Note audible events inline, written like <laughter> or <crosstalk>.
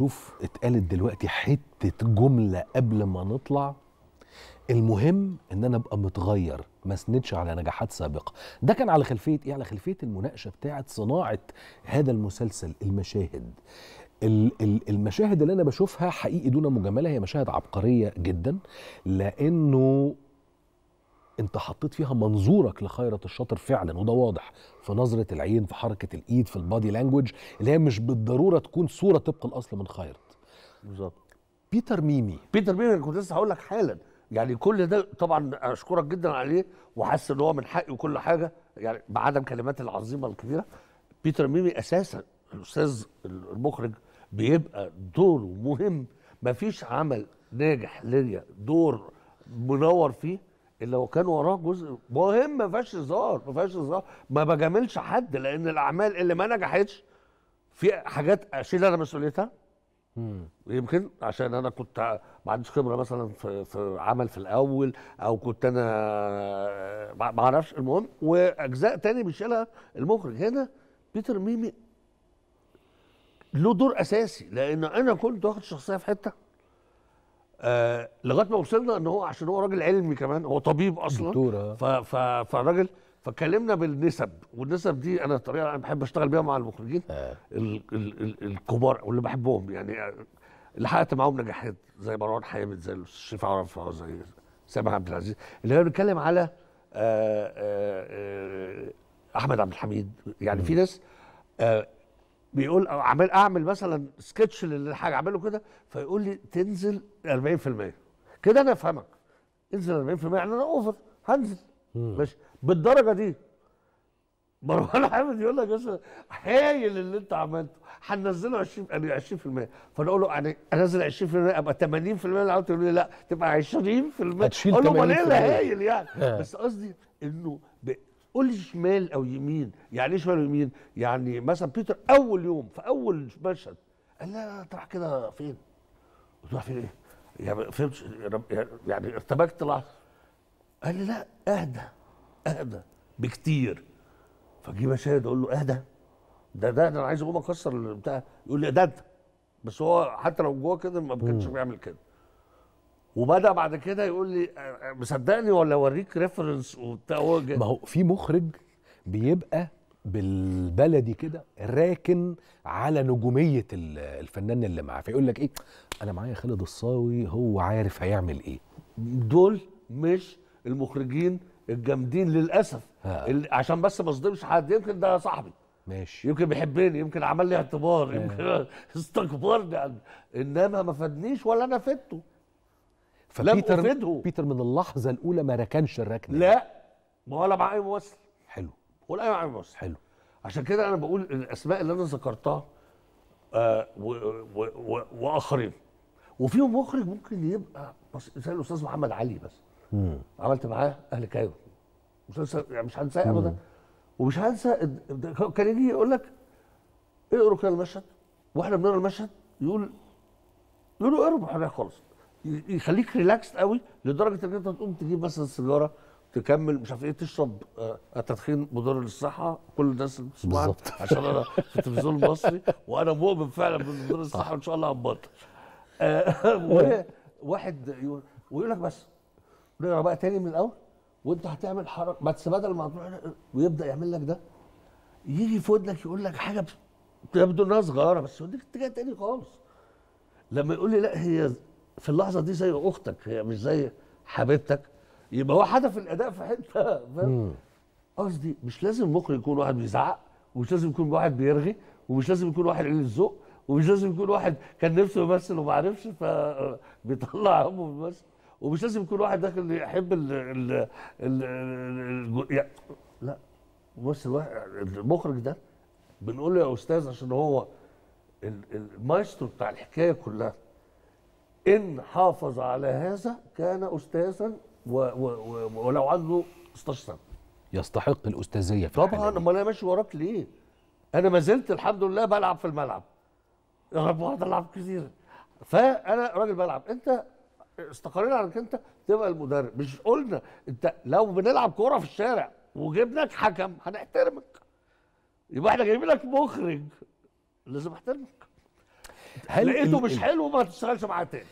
شوف اتقالت دلوقتي حته جمله قبل ما نطلع المهم ان انا ابقى متغير ما اسندش على نجاحات سابقه ده كان على خلفيه ايه على خلفيه المناقشه بتاعه صناعه هذا المسلسل المشاهد المشاهد اللي انا بشوفها حقيقي دون مجامله هي مشاهد عبقريه جدا لانه انت حطيت فيها منظورك لخيرت الشاطر فعلا وده واضح في نظره العين في حركه الايد في البادي لانجوج اللي هي مش بالضروره تكون صوره طبق الاصل من خيرت بالظبط بيتر ميمي بيتر ميمي كنت لسه هقول لك حالا يعني كل ده طبعا اشكرك جدا عليه وحاسس ان هو من حقي وكل حاجه يعني بعدم كلمات العظيمه الكبيره بيتر ميمي اساسا الاستاذ المخرج بيبقى دوره مهم مفيش عمل ناجح ليا دور منور فيه الا وكان كان وراه جزء مهم ما فيهاش هزار ما فيهاش هزار ما بجاملش حد لان الاعمال اللي ما نجحتش في حاجات اشيل انا مسؤوليتها يمكن عشان انا كنت ما عنديش خبره مثلا في, في عمل في الاول او كنت انا ما اعرفش المهم واجزاء تاني بيشيلها المخرج هنا بيتر ميمي له دور اساسي لان انا كنت واخد شخصيه في حته آه لغايه ما وصلنا ان هو عشان هو راجل علمي كمان هو طبيب اصلا دكتور آه. فالراجل فكلمنا بالنسب والنسب دي انا الطريقه اللي انا بحب اشتغل بيها مع المخرجين آه. الكبار واللي بحبهم يعني اللي آه، حققت معاهم نجاحات زي مروان حامد زي الشيف عرفة زي سامح عبد العزيز اللي احنا بنتكلم على آآ آه، آآ احمد عبد الحميد يعني م. في ناس بيقول اعمل اعمل مثلا سكتش للحاجه اعمله كده فيقول لي تنزل 40% كده انا افهمك انزل 40% يعني انا اوفر هنزل ماشي بالدرجه دي مروان <laughs> حامد يقول لك يا هايل اللي انت عملته هننزله 20 يعني 20% فانا اقول له يعني انزل 20% ابقى 80% اللي عاوز تقول لي لا تبقى 20% هتشيل 80% اقول له امال ايه اللي هايل يعني آه. بس قصدي انه قول لي شمال او يمين يعني ايه شمال ويمين يعني مثلا بيتر اول يوم في اول مشهد قال لا تروح كده فين قلت له فين ايه يعني فهمت يعني ارتبكت لحظه قال لي لا اهدى اهدى بكتير فجي مشاهد اقول له اهدى ده ده انا عايز اقوم اكسر البتاع يقول لي ده ده بس هو حتى لو جوه كده ما كانش بيعمل كده وبدا بعد كده يقول لي مصدقني ولا اوريك ريفرنس وبتاع ما هو في مخرج بيبقى بالبلدي كده راكن على نجوميه الفنان اللي معاه فيقول لك ايه انا معايا خالد الصاوي هو عارف هيعمل ايه دول مش المخرجين الجامدين للاسف عشان بس ما اصدمش حد يمكن ده صاحبي ماشي يمكن بيحبني يمكن عمل لي اعتبار يمكن <laughs> استكبرني انما ما فادنيش ولا انا فدته فبيتر لم بيتر من اللحظه الاولى ما ركنش الركنه لا ما ولا مع اي ممثل حلو ولا اي مع اي ممثل حلو عشان كده انا بقول الاسماء اللي انا ذكرتها آه و و و واخرين وفيهم مخرج ممكن يبقى زي الاستاذ محمد علي بس مم. عملت معاه اهل كايرو مسلسل يعني مش هنساه ابدا ومش هنسى كان يجي يقول لك اقروا كده المشهد واحنا بنقرا المشهد يقول يقولوا اقروا بحريه خالص يخليك ريلاكس قوي لدرجه انك انت تقوم تجيب مثلا سيجاره تكمل مش عارف ايه تشرب آه، التدخين مضر للصحه كل الناس بالظبط عشان انا في التلفزيون المصري وانا مؤمن فعلا بمضر للصحه وان شاء الله هنبطل آه، <laughs> واحد ويقول لك بس نقرا بقى تاني من الاول وانت هتعمل حركه بس بدل ما تروح ويبدا يعمل لك ده يجي في ودنك يقول لك حاجه يبدو انها صغيره بس يوديك اتجاه تاني خالص لما يقول لي لا هي في اللحظه دي زي اختك هي مش زي حبيبتك يبقى هو حدف الاداء في حته فاهم قصدي مش لازم المخرج يكون واحد بيزعق ومش لازم يكون واحد بيرغي ومش لازم يكون واحد قليل الذوق ومش لازم يكون واحد كان نفسه يمثل وما عرفش فبيطلع <laughs> همه بيمثل ومش لازم يكون واحد داخل يحب ال ال ال لا ممثل واحد المخرج ده بنقول له يا استاذ عشان هو المايسترو بتاع الحكايه كلها إن حافظ على هذا كان أستاذا و و و ولو عنده 16 سنة يستحق الأستاذية في طبعا أمال أنا ماشي وراك ليه؟ أنا ما زلت الحمد لله بلعب في الملعب بقعد ألعب كتير فأنا راجل بلعب أنت استقرينا على انك انت تبقى المدرب مش قلنا انت لو بنلعب كوره في الشارع وجبناك حكم هنحترمك يبقى احنا جايبين لك مخرج لازم احترمك هل لقيته مش حلو ما تشتغلش معاه تاني